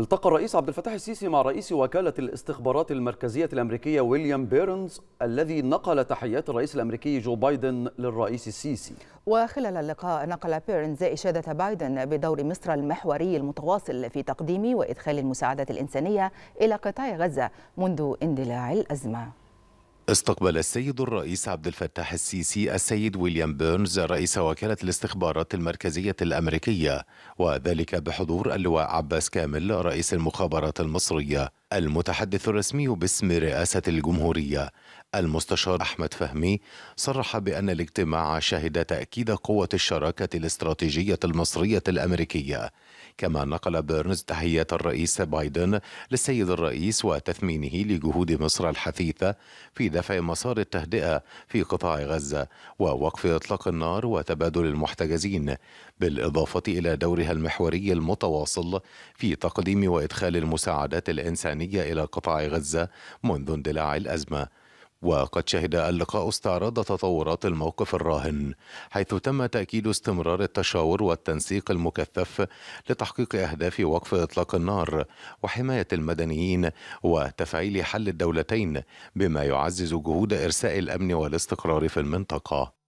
التقى الرئيس عبد الفتاح السيسي مع رئيس وكالة الاستخبارات المركزية الأمريكية ويليام بيرنز الذي نقل تحيات الرئيس الأمريكي جو بايدن للرئيس السيسي وخلال اللقاء نقل بيرنز إشادة بايدن بدور مصر المحوري المتواصل في تقديم وإدخال المساعدات الإنسانية إلى قطاع غزة منذ اندلاع الأزمة استقبل السيد الرئيس عبد الفتاح السيسي السيد ويليام بيرنز رئيس وكالة الاستخبارات المركزية الأمريكية وذلك بحضور اللواء عباس كامل رئيس المخابرات المصرية المتحدث الرسمي باسم رئاسة الجمهورية المستشار أحمد فهمي صرح بأن الاجتماع شهد تأكيد قوة الشراكة الاستراتيجية المصرية الأمريكية كما نقل بيرنز تحية الرئيس بايدن للسيد الرئيس وتثمينه لجهود مصر الحثيثة في دفع مسار التهدئة في قطاع غزة ووقف إطلاق النار وتبادل المحتجزين بالإضافة إلى دورها المحوري المتواصل في تقديم وإدخال المساعدات الإنسانية الإنسانية إلى قطاع غزة منذ اندلاع الأزمة وقد شهد اللقاء استعراض تطورات الموقف الراهن حيث تم تأكيد استمرار التشاور والتنسيق المكثف لتحقيق أهداف وقف إطلاق النار وحماية المدنيين وتفعيل حل الدولتين بما يعزز جهود إرساء الأمن والاستقرار في المنطقة